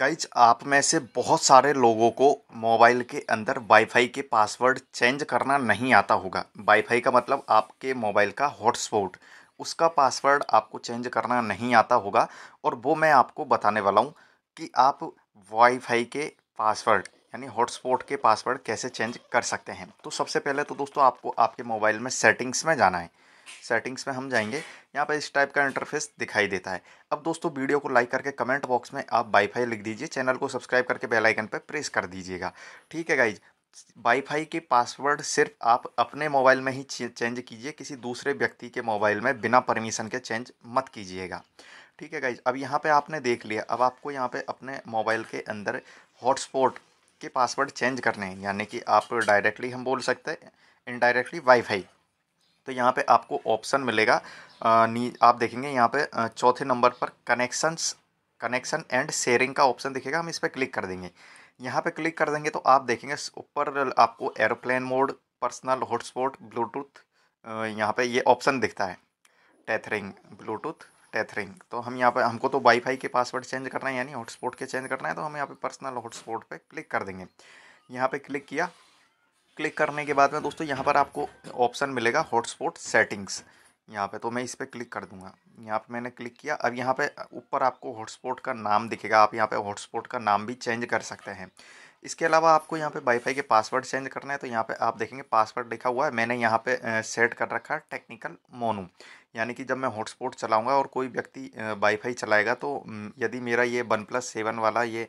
guys आप में से बहुत सारे लोगों को मोबाइल के अंदर वाईफाई के पासवर्ड चेंज करना नहीं आता होगा वाईफाई का मतलब आपके मोबाइल का हॉटस्पॉट उसका पासवर्ड आपको चेंज करना नहीं आता होगा और वो मैं आपको बताने वाला हूँ कि आप वाईफाई के पासवर्ड यानी हॉटस्पॉट के पासवर्ड कैसे चेंज कर सकते हैं तो सबसे पहले तो दोस्तों आपको आपके मोबाइल में सेटिंग्स में जाना है सेटिंग्स में हम जाएंगे यहाँ पर इस टाइप का इंटरफेस दिखाई देता है अब दोस्तों वीडियो को लाइक करके कमेंट बॉक्स में आप वाईफाई लिख दीजिए चैनल को सब्सक्राइब करके बेल आइकन पर प्रेस कर दीजिएगा ठीक है गाइज वाईफाई के पासवर्ड सिर्फ आप अपने मोबाइल में ही चेंज कीजिए किसी दूसरे व्यक्ति के मोबाइल में बिना परमिशन के चेंज मत कीजिएगा ठीक है गाइज अब यहाँ पर आपने देख लिया अब आपको यहाँ पर अपने मोबाइल के अंदर हॉटस्पॉट के पासवर्ड चेंज करने हैं यानी कि आप डायरेक्टली हम बोल सकते हैं इनडायरेक्टली वाईफाई तो यहाँ पे आपको ऑप्शन मिलेगा नी आप देखेंगे यहाँ पे चौथे नंबर पर कनेक्शंस कनेक्शन एंड शेयरिंग का ऑप्शन दिखेगा हम इस पर क्लिक कर देंगे यहाँ पे क्लिक कर देंगे तो आप देखेंगे ऊपर आपको aeroplane mode personal hotspot bluetooth यहाँ पे ये ऑप्शन दिखता है टैथरिंग ब्लूटूथ टैथरिंग तो हम यहाँ पर हमको तो वाईफाई के पासवर्ड चेंज करना है यानी हॉटस्पॉट के चेंज करना है तो हम यहाँ पर पर्सनल हॉटस्पॉट पर क्लिक कर देंगे यहाँ पर क्लिक किया क्लिक करने के बाद में दोस्तों यहाँ पर आपको ऑप्शन मिलेगा हॉटस्पॉट सेटिंग्स यहाँ पे तो मैं इस पर क्लिक कर दूँगा यहाँ पे मैंने क्लिक किया अब यहाँ पे ऊपर आपको हॉटस्पॉट का नाम दिखेगा आप यहाँ पे हॉटस्पॉट का नाम भी चेंज कर सकते हैं इसके अलावा आपको यहाँ पे वाईफाई के पासवर्ड चेंज करना है तो यहाँ पे आप देखेंगे पासवर्ड लिखा हुआ है मैंने यहाँ पे सेट कर रखा है टेक्निकल मोनू यानी कि जब मैं हॉटस्पॉट चलाऊँगा और कोई व्यक्ति वाईफाई चलाएगा तो यदि मेरा ये वन प्लस सेवन वाला ये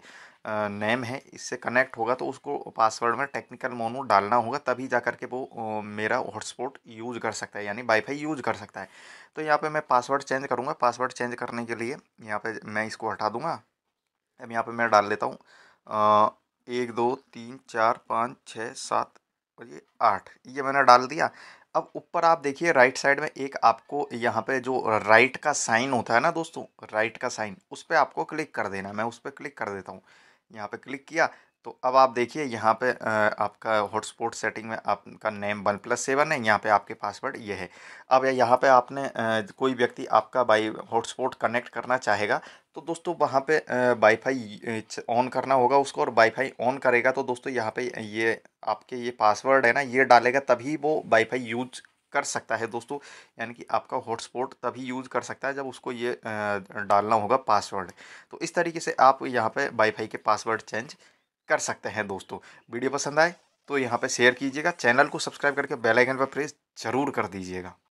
नेम है इससे कनेक्ट होगा तो उसको पासवर्ड में टेक्निकल मोनो डालना होगा तभी जा करके वो मेरा हॉटस्पॉट यूज़ कर सकता है यानी वाईफाई यूज़ कर सकता है तो यहाँ पे मैं पासवर्ड चेंज करूँगा पासवर्ड चेंज करने के लिए यहाँ पे मैं इसको हटा दूँगा अब यहाँ पे मैं डाल लेता हूँ एक दो तीन चार पाँच छः सात और ये आठ ये मैंने डाल दिया अब ऊपर आप देखिए राइट साइड में एक आपको यहाँ पे जो राइट का साइन होता है ना दोस्तों राइट का साइन उस पर आपको क्लिक कर देना मैं उस पर क्लिक कर देता हूँ यहाँ पे क्लिक किया तो अब आप देखिए यहाँ पे आपका हॉटस्पॉट सेटिंग में आपका नेम वन प्लस सेवन है यहाँ पे आपके पासवर्ड ये है अब यहाँ पे आपने कोई व्यक्ति आपका बाई हॉटस्पॉट कनेक्ट करना चाहेगा तो दोस्तों वहाँ पे वाईफाई ऑन करना होगा उसको और वाईफाई ऑन करेगा तो दोस्तों यहाँ पे ये आपके ये पासवर्ड है ना ये डालेगा तभी वो वाईफाई यूज कर सकता है दोस्तों यानी कि आपका हॉटस्पॉट तभी यूज़ कर सकता है जब उसको ये डालना होगा पासवर्ड तो इस तरीके से आप यहाँ पे वाईफाई के पासवर्ड चेंज कर सकते हैं दोस्तों वीडियो पसंद आए तो यहाँ पे शेयर कीजिएगा चैनल को सब्सक्राइब करके बेल आइकन पर प्रेस जरूर कर दीजिएगा